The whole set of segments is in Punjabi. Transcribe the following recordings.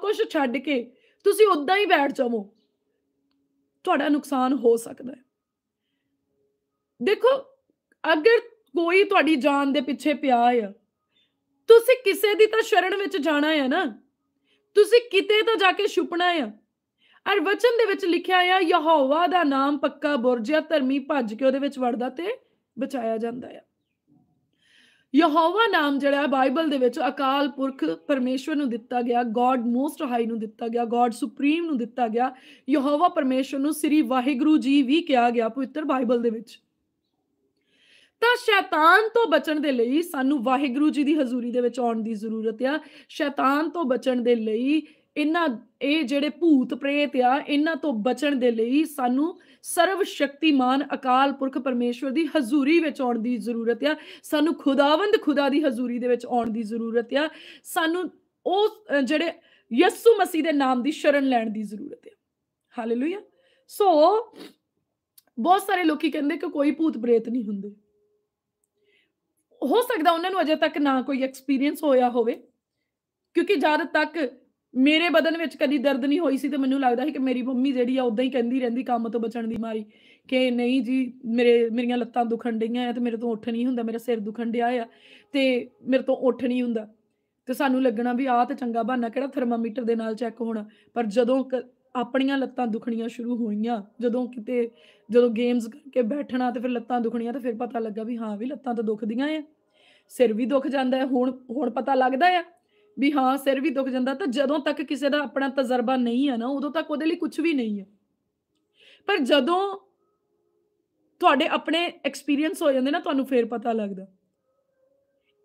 ਕੁਝ ਛੱਡ ਕੇ ਤੁਸੀਂ ਉਦਾਂ ਹੀ ਬੈਠ ਜਾਵੋ ਤੁਹਾਡਾ ਨੁਕਸਾਨ ਹੋ ਸਕਦਾ ਹੈ ਦੇਖੋ ਅਗਰ ਕੋਈ ਤੁਹਾਡੀ ਜਾਨ ਦੇ ਪਿੱਛੇ ਪਿਆ ਆ ਤੁਸੀਂ ਕਿਸੇ ਦੀ ਤਾਂ ਸ਼ਰਣ ਵਿੱਚ ਜਾਣਾ ਹੈ ਨਾ ਤੁਸੀਂ ਕਿਤੇ ਤਾਂ ਜਾ ਕੇ ਛੁਪਣਾ ਹੈ ਅਰ ਵਚਨ ਦੇ ਵਿੱਚ ਲਿਖਿਆ ਆ ਯਹੋਵਾ ਦਾ ਨਾਮ ਪੱਕਾ ਬੁਰਜਿਆ ਧਰਮੀ ਭੱਜ ਕੇ ਉਹਦੇ ਵਿੱਚ ਵੜਦਾ ਤੇ ਬਚਾਇਆ ਜਾਂਦਾ ਆ ਯਹੋਵਾ ਨਾਮ ਜਿਹੜਾ ਹੈ ਬਾਈਬਲ ਦੇ ਵਿੱਚ ਅਕਾਲ ਪੁਰਖ ਪਰਮੇਸ਼ਵਰ ਨੂੰ ਦਿੱਤਾ ਗਿਆ ਗੋਡ ਮੋਸਟ ਹਾਈ ਨੂੰ ਦਿੱਤਾ ਗਿਆ ਗੋਡ ਸੁਪਰੀਮ ਨੂੰ ਦਿੱਤਾ ਗਿਆ ਯਹੋਵਾ ਪਰਮੇਸ਼ਵਰ ਨੂੰ ਸ੍ਰੀ ਵਾਹਿਗੁਰੂ ਜੀ ਵੀ ਕਿਹਾ ਗਿਆ ਪਵਿੱਤਰ ਬਾਈਬਲ ਦੇ ਵਿੱਚ ਤਾਂ ਸ਼ੈਤਾਨ ਤੋਂ ਬਚਣ ਦੇ ਲਈ ਸਾਨੂੰ ਵਾਹਿਗੁਰੂ ਜੀ ਦੀ ਹਜ਼ੂਰੀ ਦੇ ਵਿੱਚ ਆਉਣ ਦੀ ਜ਼ਰੂਰਤ ਆ ਸ਼ੈਤਾਨ ਤੋਂ ਬਚਣ ਦੇ ਲਈ ਇਹਨਾਂ ਇਹ ਜਿਹੜੇ ਭੂਤ ਪ੍ਰੇਤ ਆ ਇਹਨਾਂ ਤੋਂ ਬਚਣ ਦੇ ਲਈ ਸਾਨੂੰ ਸਰਵ ਸ਼ਕਤੀਮਾਨ ਅਕਾਲ ਪੁਰਖ ਪਰਮੇਸ਼ਵਰ ਦੀ ਹਜ਼ੂਰੀ ਵਿੱਚ ਆਉਣ ਦੀ ਜ਼ਰੂਰਤ ਆ ਸਾਨੂੰ ਖੁਦਾਵੰਦ ਖੁਦਾ ਦੀ ਹਜ਼ੂਰੀ ਦੇ ਵਿੱਚ ਆਉਣ ਦੀ ਜ਼ਰੂਰਤ ਆ ਸਾਨੂੰ ਉਹ ਜਿਹੜੇ ਯਿਸੂ ਮਸੀਹ ਦੇ ਨਾਮ ਦੀ ਸ਼ਰਨ ਲੈਣ ਦੀ ਜ਼ਰੂਰਤ ਆ ਹਾਲੇਲੂਇਆ ਸੋ ਬਹੁਤ ਸਾਰੇ ਲੋਕੀ ਕਹਿੰਦੇ ਕਿ ਕੋਈ ਭੂਤ ਪ੍ਰੇਤ ਨਹੀਂ ਹੁੰਦੇ ਹੋ ਸਕਦਾ ਉਹਨਾਂ ਨੂੰ ਅਜੇ ਤੱਕ ਨਾ ਕੋਈ ਐਕਸਪੀਰੀਅੰਸ ਹੋਇਆ ਹੋਵੇ ਕਿਉਂਕਿ ਜਦ ਤੱਕ ਮੇਰੇ ਬਦਨ ਵਿੱਚ ਕਦੀ ਦਰਦ ਨਹੀਂ ਹੋਈ ਸੀ ਤੇ ਮੈਨੂੰ ਲੱਗਦਾ ਸੀ ਕਿ ਮੇਰੀ ਮੰਮੀ ਜਿਹੜੀ ਆ ਉਦਾਂ ਹੀ ਕਹਿੰਦੀ ਰਹਿੰਦੀ ਕੰਮ ਤੋਂ ਬਚਣ ਦੀ ਮਾਰੀ ਕਿ ਨਹੀਂ ਜੀ ਮੇਰੇ ਮੇਰੀਆਂ ਲੱਤਾਂ ਦੁਖਣ ਡਈਆਂ ਆ ਤੇ ਮੇਰੇ ਤੋਂ ਉੱਠ ਨਹੀਂ ਹੁੰਦਾ ਮੇਰਾ ਸਿਰ ਦੁਖਣ ਡਿਆ ਆ ਤੇ ਮੇਰੇ ਤੋਂ ਉੱਠ ਨਹੀਂ ਹੁੰਦਾ ਤੇ ਸਾਨੂੰ ਲੱਗਣਾ ਵੀ ਆਹ ਤੇ ਚੰਗਾ ਬਹਾਨਾ ਕਿਹੜਾ ਥਰਮਾਮੀਟਰ ਦੇ ਨਾਲ ਚੈੱਕ ਹੋਣਾ ਪਰ ਜਦੋਂ ਆਪਣੀਆਂ ਲੱਤਾਂ ਦੁਖਣੀਆਂ ਸ਼ੁਰੂ ਹੋਈਆਂ ਜਦੋਂ ਕਿਤੇ ਜਦੋਂ ਗੇਮਸ ਕਰਕੇ ਬੈਠਣਾ ਤੇ ਫਿਰ ਲੱਤਾਂ ਦੁਖਣੀਆਂ ਤੇ ਫਿਰ ਪਤਾ ਲੱਗਾ ਵੀ ਹਾਂ ਵੀ ਲੱਤਾਂ ਤਾਂ ਦੁਖਦੀਆਂ ਆ ਸਿਰ ਵੀ ਦੁਖ ਜਾਂਦਾ ਹੁਣ ਹੁਣ ਪਤਾ ਲੱਗਦਾ ਆ ਵੀ ਹਾਂ ਸਿਰ ਵੀ ਦੁਖ ਜਾਂਦਾ ਤਾਂ ਜਦੋਂ ਤੱਕ ਕਿਸੇ ਦਾ ਆਪਣਾ ਤਜਰਬਾ ਨਹੀਂ ਹੈ ਨਾ ਉਦੋਂ ਤੱਕ ਉਹਦੇ ਲਈ ਕੁਝ ਵੀ ਨਹੀਂ ਹੈ ਪਰ ਜਦੋਂ ਤੁਹਾਡੇ ਆਪਣੇ ਐਕਸਪੀਰੀਅੰਸ ਹੋ ਜਾਂਦੇ ਨਾ ਤੁਹਾਨੂੰ ਫੇਰ ਪਤਾ ਲੱਗਦਾ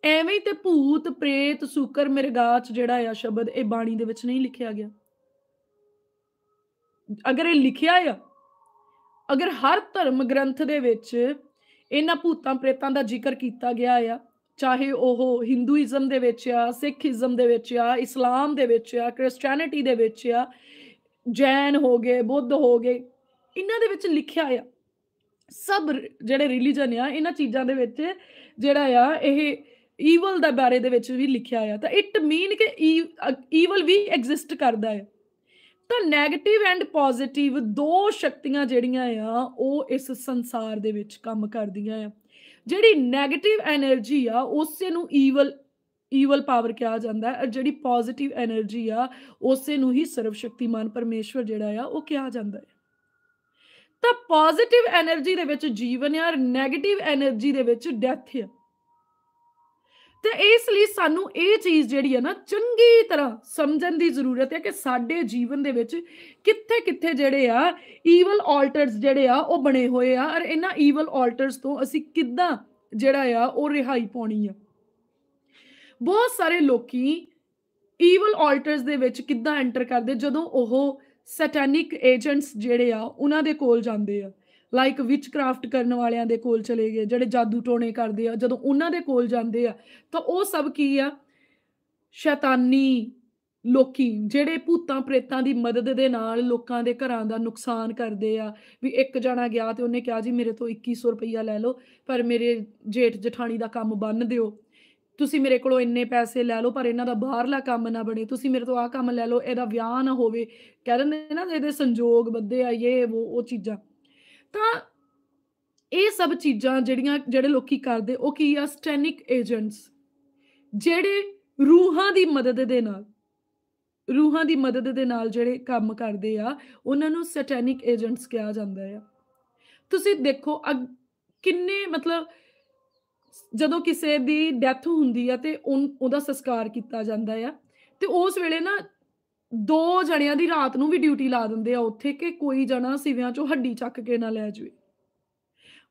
ਐਵੇਂ ਤੇ ਭੂਤ ਪ੍ਰੇਤ ਸੂਕਰ ਮਿਰਗਾਚ ਜਿਹੜਾ ਆ ਸ਼ਬਦ ਇਹ ਬਾਣੀ ਦੇ ਵਿੱਚ ਨਹੀਂ ਲਿਖਿਆ ਗਿਆ ਅਗਰ ਇਹ ਲਿਖਿਆ ਆ ਅਗਰ ਹਰ ਧਰਮ ਗ੍ਰੰਥ ਦੇ ਵਿੱਚ ਇਹਨਾਂ ਭੂਤਾਂ ਪ੍ਰੇਤਾਂ ਦਾ ਜ਼ਿਕਰ ਕੀਤਾ ਗਿਆ ਆ ਚਾਹੇ ਉਹ ਹਿੰਦੂਇਜ਼ਮ ਦੇ ਵਿੱਚ ਆ ਸਿੱਖੀਜ਼ਮ ਦੇ ਵਿੱਚ ਆ ਇਸਲਾਮ ਦੇ ਵਿੱਚ ਆ ਕ੍ਰਿਸਚੀਅਨਿਟੀ ਦੇ ਵਿੱਚ ਆ ਜੈਨ ਹੋ ਗਏ ਬੁੱਧ ਹੋ ਗਏ ਇਹਨਾਂ ਦੇ ਵਿੱਚ ਲਿਖਿਆ ਆ ਸਭ ਜਿਹੜੇ ਰਿਲੀਜੀਅਨ ਆ ਇਹਨਾਂ ਚੀਜ਼ਾਂ ਦੇ ਵਿੱਚ ਜਿਹੜਾ ਆ ਇਹ ਈਵਲ ਦਾ ਬਾਰੇ ਦੇ ਵਿੱਚ ਵੀ ਲਿਖਿਆ ਆ ਤਾਂ ਇਟ ਮੀਨ ਕਿ ਈਵਲ e-, ਵੀ ਐਗਜ਼ਿਸਟ ਕਰਦਾ ਹੈ ਤਾਂ 네ਗੇਟਿਵ ਐਂਡ ਪੋਜ਼ਿਟਿਵ ਦੋ ਸ਼ਕਤੀਆਂ ਜਿਹੜੀਆਂ ਆ ਉਹ ਇਸ ਸੰਸਾਰ ਦੇ ਵਿੱਚ ਕੰਮ ਕਰਦੀਆਂ ਆ ਜਿਹੜੀ 네ਗੇਟਿਵ એનર્ਜੀ ਆ ਉਸੇ ਨੂੰ ਈਵਲ ਈਵਲ ਪਾਵਰ ਕਿਹਾ ਜਾਂਦਾ ਹੈ ਜਿਹੜੀ ਪੋਜ਼ਿਟਿਵ એનર્ਜੀ ਆ ਉਸੇ ਨੂੰ ਹੀ ਸਰਵ ਸ਼ਕਤੀਮਾਨ ਪਰਮੇਸ਼ਵਰ ਜਿਹੜਾ ਆ ਉਹ ਕਿਹਾ ਜਾਂਦਾ ਹੈ ਤਾਂ ਪੋਜ਼ਿਟਿਵ એનર્ਜੀ ਦੇ ਵਿੱਚ ਜੀਵਨ ਆ ਔਰ 네ਗੇਟਿਵ એનર્ਜੀ ਦੇ ਵਿੱਚ ਡੈਥ ਆ ਤੇ ਇਸ ਲਈ ਸਾਨੂੰ ਇਹ ਚੀਜ਼ ਜਿਹੜੀ ਹੈ ਨਾ ਚੰਗੀ ਤਰ੍ਹਾਂ ਸਮਝਣ ਦੀ ਜ਼ਰੂਰਤ ਹੈ ਕਿ ਸਾਡੇ ਜੀਵਨ ਦੇ ਵਿੱਚ ਕਿੱਥੇ-ਕਿੱਥੇ ਜਿਹੜੇ ਆ ਈਵਲ ਆਲਟਰਸ ਜਿਹੜੇ ਆ ਉਹ ਬਣੇ ਹੋਏ ਆ ਔਰ ਇਹਨਾਂ ਈਵਲ ਆਲਟਰਸ ਤੋਂ ਅਸੀਂ ਕਿੱਦਾਂ ਜਿਹੜਾ ਆ ਉਹ ਰਿਹਾਈ ਪਾਉਣੀ ਆ ਬਹੁਤ ਸਾਰੇ ਲੋਕੀ ਈਵਲ ਆਲਟਰਸ ਦੇ ਵਿੱਚ ਕਿੱਦਾਂ ਐਂਟਰ ਕਰਦੇ ਜਦੋਂ ਉਹ ਸੈਟੈਨਿਕ ਏਜੰਟਸ ਜਿਹੜੇ ਆ ਉਹਨਾਂ ਦੇ ਕੋਲ ਜਾਂਦੇ ਆ ਲਾਈਕ ਵਿਚ ਕ੍ਰਾਫਟ ਕਰਨ ਵਾਲਿਆਂ ਦੇ ਕੋਲ ਚਲੇ ਗਏ ਜਿਹੜੇ ਜਾਦੂ ਟੋਣੇ ਕਰਦੇ ਆ ਜਦੋਂ ਉਹਨਾਂ ਦੇ ਕੋਲ ਜਾਂਦੇ ਆ ਤਾਂ ਉਹ ਸਭ ਕੀ ਆ ਸ਼ੈਤਾਨੀ ਲੋਕੀ ਜਿਹੜੇ ਭੂਤਾਂ ਪ੍ਰੇਤਾਂ ਦੀ ਮਦਦ ਦੇ ਨਾਲ ਲੋਕਾਂ ਦੇ ਘਰਾਂ ਦਾ ਨੁਕਸਾਨ ਕਰਦੇ ਆ ਵੀ ਇੱਕ ਜਣਾ ਗਿਆ ਤੇ ਉਹਨੇ ਕਿਹਾ ਜੀ ਮੇਰੇ ਤੋਂ 2100 ਰੁਪਈਆ ਲੈ ਲਓ ਪਰ ਮੇਰੇ ਜੇਠ ਜਠਾਣੀ ਦਾ ਕੰਮ ਬੰਨ ਦਿਓ ਤੁਸੀਂ ਮੇਰੇ ਕੋਲੋਂ ਇੰਨੇ ਪੈਸੇ ਲੈ ਲਓ ਪਰ ਇਹਨਾਂ ਦਾ ਬਾਹਰਲਾ ਕੰਮ ਨਾ ਬਣੇ ਤੁਸੀਂ ਮੇਰੇ ਤੋਂ ਆਹ ਕੰਮ ਲੈ ਲਓ ਇਹਦਾ ਵਿਆਹ ਨਾ ਹੋਵੇ ਕਹਿੰਦੇ ਨੇ ਨਾ ਇਹਦੇ ਸੰਜੋਗ ਬੱਦੇ ਆ ਇਹ ਉਹ ਉਹ ਚੀਜ਼ਾਂ ਤਾਂ ਇਹ ਸਭ ਚੀਜ਼ਾਂ ਜਿਹੜੀਆਂ ਜਿਹੜੇ ਲੋਕੀ ਕਰਦੇ ਉਹ ਕੀ ਆ ਸਟੈਨਿਕ ਏਜੰਟਸ ਜਿਹੜੇ ਰੂਹਾਂ ਦੀ ਮਦਦ ਦੇ ਨਾਲ ਰੂਹਾਂ ਦੀ ਮਦਦ ਦੇ ਨਾਲ ਜਿਹੜੇ ਕੰਮ ਕਰਦੇ ਆ ਉਹਨਾਂ ਨੂੰ ਸੈਟੈਨਿਕ ਏਜੰਟਸ ਕਿਹਾ ਜਾਂਦਾ ਆ ਤੁਸੀਂ ਦੇਖੋ ਕਿੰਨੇ ਮਤਲਬ ਜਦੋਂ ਕਿਸੇ ਦੀ ਡੈਥ ਹੁੰਦੀ ਆ ਤੇ ਉਹਦਾ ਸੰਸਕਾਰ ਕੀਤਾ ਜਾਂਦਾ ਆ ਤੇ ਉਸ ਵੇਲੇ ਨਾ ਦੋ ਜਣਿਆਂ ਦੀ ਰਾਤ ਨੂੰ ਵੀ ਡਿਊਟੀ ਲਾ ਦਿੰਦੇ ਆ ਉੱਥੇ ਕਿ ਕੋਈ ਜਣਾ ਸਿਵਿਆਂ ਚੋਂ ਹੱਡੀ ਚੱਕ ਕੇ ਨਾ ਲੈ ਜਾਵੇ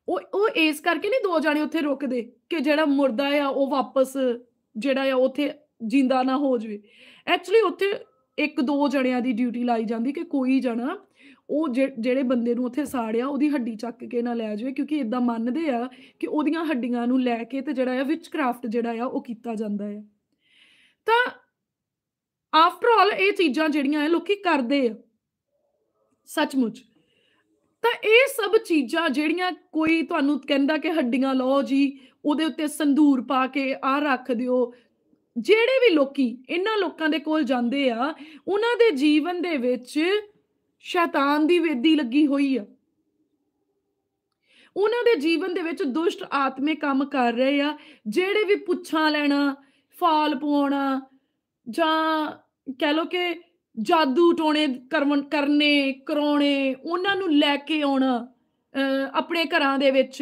ਉਹ ਉਹ ਇਸ ਕਰਕੇ ਨਹੀਂ ਦੋ ਜਣੇ ਉੱਥੇ ਰੁਕਦੇ ਕਿ ਜਿਹੜਾ ਮੁਰਦਾ ਆ ਉਹ ਵਾਪਸ ਜਿਹੜਾ ਆ ਉੱਥੇ ਜਿੰਦਾ ਨਾ ਹੋ ਜਾਵੇ ਐਕਚੁਅਲੀ ਉੱਥੇ ਇੱਕ ਦੋ ਜਣਿਆਂ ਦੀ ਡਿਊਟੀ ਲਾਈ ਜਾਂਦੀ ਕਿ ਕੋਈ ਜਣਾ ਉਹ ਜਿਹੜੇ ਬੰਦੇ ਨੂੰ ਉੱਥੇ ਸਾੜਿਆ ਉਹਦੀ ਹੱਡੀ ਚੱਕ ਕੇ ਨਾ ਲੈ ਜਾਵੇ ਕਿਉਂਕਿ ਇਦਾਂ ਮੰਨਦੇ ਆ ਕਿ ਉਹਦੀਆਂ ਹੱਡੀਆਂ ਨੂੰ ਲੈ ਕੇ ਤੇ ਜਿਹੜਾ ਆ ਵਿਚ ਜਿਹੜਾ ਆ ਉਹ ਕੀਤਾ ਜਾਂਦਾ ਆ ਤਾਂ ਨਾਲ ਇਹ ਚੀਜ਼ਾਂ ਜਿਹੜੀਆਂ ਐ ਲੋਕੀ ਕਰਦੇ ਆ ਸੱਚਮੁੱਚ ਤਾਂ ਇਹ ਸਭ ਚੀਜ਼ਾਂ ਜਿਹੜੀਆਂ ਕੋਈ ਤੁਹਾਨੂੰ ਕਹਿੰਦਾ ਕਿ ਹੱਡੀਆਂ ਲਓ ਜੀ ਉਹਦੇ ਉੱਤੇ ਸੰਧੂਰ ਪਾ ਕੇ ਆ ਰੱਖ ਦਿਓ ਜਿਹੜੇ ਵੀ ਲੋਕੀ ਇਹਨਾਂ ਲੋਕਾਂ ਦੇ ਕੋਲ ਜਾਂਦੇ ਆ ਉਹਨਾਂ ਦੇ ਜੀਵਨ ਦੇ ਵਿੱਚ ਸ਼ੈਤਾਨ ਦੀ ਵੇਦੀ ਲੱਗੀ ਹੋਈ ਆ ਉਹਨਾਂ ਦੇ ਜੀਵਨ ਦੇ ਵਿੱਚ ਦੁਸ਼ਟ ਆਤਮੇ ਕੰਮ ਕਰ ਰਹੇ ਆ ਜਿਹੜੇ ਵੀ ਪੁੱਛਾਂ ਲੈਣਾ ਫਾਲ ਪਾਉਣਾ ਜਾਂ ਕਹਿ ਲੋ ਕਿ ਜਾਦੂ ਟੋਣੇ ਕਰਨੇ ਕਰਾਉਣੇ ਉਹਨਾਂ ਨੂੰ ਲੈ ਕੇ ਆਉਣਾ ਆਪਣੇ ਘਰਾਂ ਦੇ ਵਿੱਚ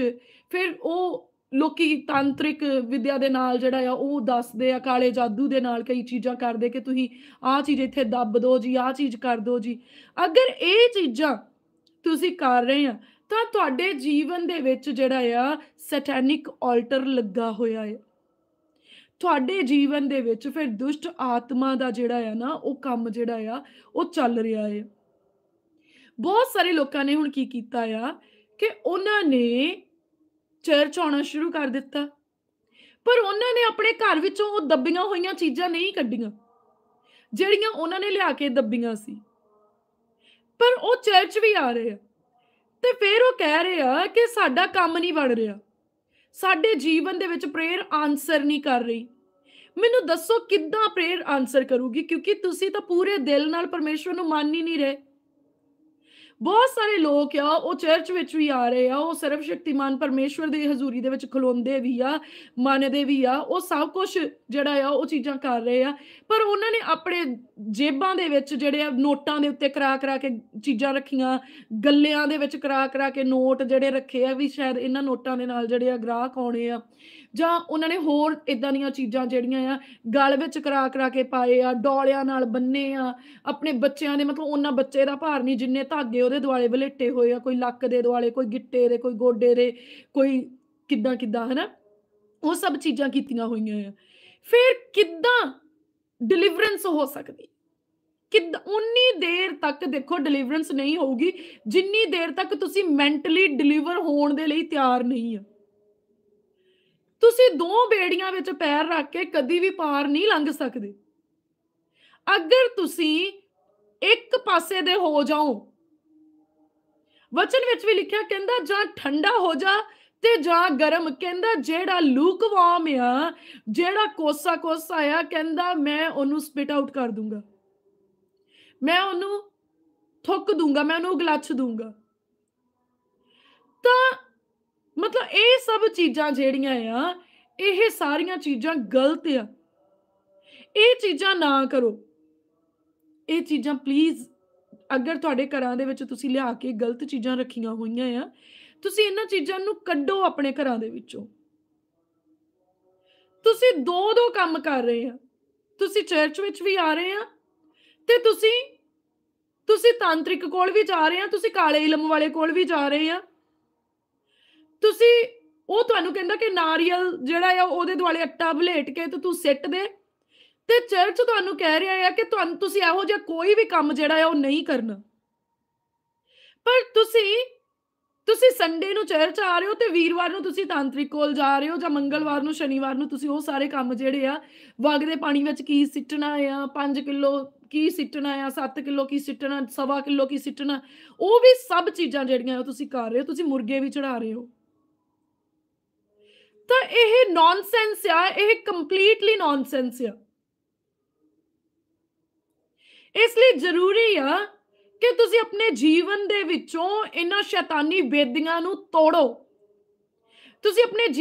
ਫਿਰ ਉਹ ਲੋਕੀ ਤਾਂਤਰਿਕ ਵਿਦਿਆ ਦੇ ਨਾਲ ਜਿਹੜਾ ਆ ਉਹ ਦੱਸਦੇ ਆ ਕਾਲੇ ਜਾਦੂ ਦੇ ਨਾਲ ਕਈ ਚੀਜ਼ਾਂ ਕਰਦੇ ਕਿ ਤੁਸੀਂ ਆਹ ਚੀਜ਼ ਇੱਥੇ ਦੱਬ ਦਿਓ ਜੀ ਆਹ ਚੀਜ਼ ਕਰ ਦਿਓ ਜੀ ਅਗਰ ਇਹ ਚੀਜ਼ਾਂ ਤੁਸੀਂ ਕਰ ਰਹੇ ਆ ਤਾਂ ਤੁਹਾਡੇ ਜੀਵਨ ਦੇ ਵਿੱਚ ਜਿਹੜਾ ਆ ਸੈਟੈਨਿਕ ਆਲਟਰ ਲੱਗਾ ਹੋਇਆ ਹੈ ਤੁਹਾਡੇ ਜੀਵਨ ਦੇ ਵਿੱਚ ਫਿਰ ਦੁਸ਼ਟ ਆਤਮਾ ਦਾ ਜਿਹੜਾ ਆ ਨਾ ਉਹ ਕੰਮ ਜਿਹੜਾ ਆ ਉਹ ਚੱਲ ਰਿਹਾ ਹੈ ਬਹੁਤ ਸਾਰੇ ਲੋਕਾਂ ਨੇ ਹੁਣ ਕੀ ਕੀਤਾ ਆ ਕਿ ਉਹਨਾਂ ਨੇ ਚਰਚ ਆਉਣਾ ਸ਼ੁਰੂ ਕਰ ਦਿੱਤਾ ਪਰ ਉਹਨਾਂ ਨੇ ਆਪਣੇ ਘਰ ਵਿੱਚੋਂ ਉਹ ਦੱਬੀਆਂ ਹੋਈਆਂ ਚੀਜ਼ਾਂ ਨਹੀਂ ਕੱਢੀਆਂ ਜਿਹੜੀਆਂ ਉਹਨਾਂ ਨੇ ਲਿਆ ਕੇ ਦੱਬੀਆਂ ਸੀ ਪਰ ਉਹ ਚਰਚ ਵੀ ਆ ਰਹੇ ਆ ਤੇ ਫਿਰ ਉਹ ਕਹਿ ਰਹੇ ਆ ਕਿ ਸਾਡਾ ਕੰਮ ਨਹੀਂ ਵੜ ਰਿਹਾ ਸਾਡੇ ਜੀਵਨ ਦੇ ਵਿੱਚ ਪ੍ਰੇਅਰ ਆਨਸਰ ਨਹੀਂ ਕਰ ਰਹੀ ਮੈਨੂੰ ਦੱਸੋ ਕਿੱਦਾਂ ਪ੍ਰੇਅਰ ਆਨਸਰ ਕਰੂਗੀ ਕਿਉਂਕਿ ਤੁਸੀਂ ਤਾਂ ਪੂਰੇ ਦਿਲ ਨਾਲ ਪਰਮੇਸ਼ਵਰ ਨੂੰ ਮੰਨ ਹੀ ਨਹੀਂ ਰਹੇ ਬਹੁਤ ਸਾਰੇ ਲੋਕ ਆ ਉਹ ਚਰਚ ਵਿੱਚ ਵੀ ਆ ਰਹੇ ਆ ਉਹ ਸਰਵ ਸ਼ਕਤੀਮਾਨ ਪਰਮੇਸ਼ਵਰ ਦੀ ਹਜ਼ੂਰੀ ਦੇ ਵਿੱਚ ਖਲੋਂਦੇ ਵੀ ਆ ਮੰਨਦੇ ਵੀ ਆ ਉਹ ਸਭ ਕੁਝ ਜਿਹੜਾ ਆ ਉਹ ਚੀਜ਼ਾਂ ਕਰ ਰਹੇ ਆ ਪਰ ਉਹਨਾਂ ਨੇ ਆਪਣੇ ਜੇਬਾਂ ਦੇ ਵਿੱਚ ਜਿਹੜੇ ਨੋਟਾਂ ਦੇ ਉੱਤੇ ਕਰਾ ਕਰਾ ਕੇ ਚੀਜ਼ਾਂ ਰੱਖੀਆਂ ਗੱਲਿਆਂ ਦੇ ਵਿੱਚ ਕਰਾ ਕਰਾ ਕੇ ਨੋਟ ਜਿਹੜੇ ਰੱਖੇ ਆ ਵੀ ਸ਼ਾਇਦ ਇਹਨਾਂ ਨੋਟਾਂ ਦੇ ਨਾਲ ਜਿਹੜੇ ਆ ਗ੍ਰਾਹਕ ਆਉਣੇ ਆ ਜਾਂ ਉਹਨਾਂ ਨੇ ਹੋਰ ਇਦਾਂ ਦੀਆਂ ਚੀਜ਼ਾਂ ਜਿਹੜੀਆਂ ਆ ਗਲ ਵਿੱਚ ਕਰਾ ਕਰਾ ਕੇ ਪਾਏ ਆ ਡੋਲਿਆਂ ਨਾਲ ਬੰਨੇ ਆ ਆਪਣੇ ਬੱਚਿਆਂ ਦੇ ਮਤਲਬ ਉਹਨਾਂ ਬੱਚੇ ਦਾ ਭਾਰ ਨਹੀਂ ਜਿੰਨੇ ਧਾਗੇ ਉਹਦੇ ਦੁਆਲੇ ਬਲੇਟੇ ਹੋਏ ਆ ਕੋਈ ਲੱਕ ਦੇ ਦੁਆਲੇ ਕੋਈ ਗਿੱਟੇ ਦੇ ਕੋਈ ਗੋਡੇ ਦੇ ਕੋਈ ਕਿੱਦਾਂ ਕਿੱਦਾਂ ਹਨਾ ਉਹ ਸਭ ਚੀਜ਼ਾਂ ਕੀਤੀਆਂ ਹੋਈਆਂ ਆ ਫਿਰ ਕਿੱਦਾਂ ਡਿਲੀਵਰੈਂਸ ਹੋ ਸਕਦੀ ਕਿ ਉਨੀ ਦੇਰ ਤੱਕ ਦੇਖੋ ਡਿਲੀਵਰੈਂਸ ਨਹੀਂ ਹੋਊਗੀ ਜਿੰਨੀ ਦੇਰ ਤੱਕ ਤੁਸੀਂ ਮੈਂਟਲੀ ਡਿਲੀਵਰ ਹੋਣ ਦੇ ਲਈ ਤਿਆਰ ਨਹੀਂ ਆ ਤੁਸੀਂ ਦੋ ਬੇੜੀਆਂ ਵਿੱਚ ਪੈਰ ਰੱਖ ਕੇ ਕਦੀ ਵੀ ਪਾਰ ਨਹੀਂ ਲੰਘ ਸਕਦੇ ਅਗਰ ਤੁਸੀਂ ਇੱਕ ਪਾਸੇ ਦੇ ਹੋ ਜਾਓ ਵਚਨ ਵਿੱਚ ਵੀ ਲਿਖਿਆ ਕਹਿੰਦਾ ਜਾਂ ਠੰਡਾ ਹੋ ਜਾ ਤੇ ਜਾਂ ਗਰਮ ਕਹਿੰਦਾ ਜਿਹੜਾ ਲੂਕ ਵਾਰਮ ਆ ਜਿਹੜਾ ਕੋਸਾ ਕੋਸਾ ਆ ਕਹਿੰਦਾ ਮੈਂ ਉਹਨੂੰ ਸਪਿਟ ਆਊਟ ਕਰ ਦੂੰਗਾ ਮੈਂ ਉਹਨੂੰ ਥੁੱਕ ਦੂੰਗਾ ਮੈਂ ਉਹਨੂੰ ਗਲਾਚ ਦੂੰਗਾ ਮਤਲਬ ਇਹ ਸਭ ਚੀਜ਼ਾਂ ਜਿਹੜੀਆਂ ਆ ਇਹ ਸਾਰੀਆਂ ਚੀਜ਼ਾਂ ਗਲਤ ਆ ਇਹ ਚੀਜ਼ਾਂ ਨਾ ਕਰੋ ਇਹ ਚੀਜ਼ਾਂ ਪਲੀਜ਼ ਅਗਰ ਤੁਹਾਡੇ ਘਰਾਂ ਦੇ ਵਿੱਚ ਤੁਸੀਂ ਲਿਆ ਕੇ ਗਲਤ ਚੀਜ਼ਾਂ ਰੱਖੀਆਂ ਹੋਈਆਂ ਆ ਤੁਸੀਂ ਇਹਨਾਂ ਚੀਜ਼ਾਂ ਨੂੰ ਕੱਢੋ ਆਪਣੇ ਘਰਾਂ ਦੇ ਵਿੱਚੋਂ ਤੁਸੀਂ ਦੋ ਦੋ ਕੰਮ ਕਰ ਰਹੇ ਆ ਤੁਸੀਂ ਚਰਚ ਵਿੱਚ ਵੀ ਆ ਰਹੇ ਆ ਤੇ ਤੁਸੀਂ ਤੁਸੀਂ ਤਾਂਤਰਿਕ ਕੋਲ ਵੀ ਜਾ ਰਹੇ ਆ ਤੁਸੀਂ ਕਾਲੇ ਇਲਮ ਵਾਲੇ ਕੋਲ ਵੀ ਜਾ ਰਹੇ ਆ ਤੁਸੀਂ ਉਹ ਤੁਹਾਨੂੰ ਕਹਿੰਦਾ ਕਿ ਨਾਰੀਅਲ ਜਿਹੜਾ ਆ ਉਹਦੇ ਦੁਆਲੇ ਅੱਟਾ ਬਲੇਟ ਕੇ ਤੇ ਤੂੰ ਸਿੱਟ ਦੇ ਤੇ ਚਰਚ ਤੁਹਾਨੂੰ ਕਹਿ ਰਿਹਾ ਹੈ ਕਿ ਤੁਹਾਨੂੰ ਤੁਸੀਂ ਇਹੋ ਜਿਹਾ ਕੋਈ ਵੀ ਕੰਮ ਜਿਹੜਾ ਆ ਉਹ ਨਹੀਂ ਕਰਨਾ ਪਰ ਤੁਸੀਂ ਤੁਸੀਂ ਸੰਡੇ ਨੂੰ ਚਰਚ ਆ ਰਹੇ ਹੋ ਤੇ ਵੀਰਵਾਰ ਨੂੰ ਤੁਸੀਂ ਤਾਂਤਰਿਕ ਕੋਲ ਜਾ ਰਹੇ ਹੋ ਜਾਂ ਮੰਗਲਵਾਰ ਨੂੰ ਸ਼ਨੀਵਾਰ ਨੂੰ ਤੁਸੀਂ ਉਹ ਸਾਰੇ ਕੰਮ ਜਿਹੜੇ ਆ ਵਗਦੇ ਪਾਣੀ ਵਿੱਚ ਕੀ ਸਿੱਟਣਾ ਆ 5 ਕਿਲੋ ਕੀ ਸਿੱਟਣਾ ਆ 7 ਕਿਲੋ ਕੀ ਸਿੱਟਣਾ 1.5 ਕਿਲੋ ਕੀ ਸਿੱਟਣਾ ਉਹ ਵੀ ਸਭ ਚੀਜ਼ਾਂ ਜਿਹੜੀਆਂ ਤੁਸੀਂ ਕਰ ਰਹੇ ਹੋ ਤੁਸੀਂ ਮੁਰਗੇ ਵੀ ਚੜਾ ਰਹੇ ਹੋ ਤਾਂ ਇਹ ਨੌਨਸੈਂਸ ਆ ਇਹ ਕੰਪਲੀਟਲੀ ਨੌਨਸੈਂਸ ਆ ਇਸ ਲਈ ਜ਼ਰੂਰੀ ਆ ਕਿ ਤੁਸੀਂ ਆਪਣੇ ਜੀਵਨ ਦੇ ਵਿੱਚੋਂ ਇਹਨਾਂ ਸ਼ੈਤਾਨੀ ਬੇਦੀਆਂ ਨੂੰ ਤੋੜੋ ਤੁਸੀਂ ਆਪਣੇ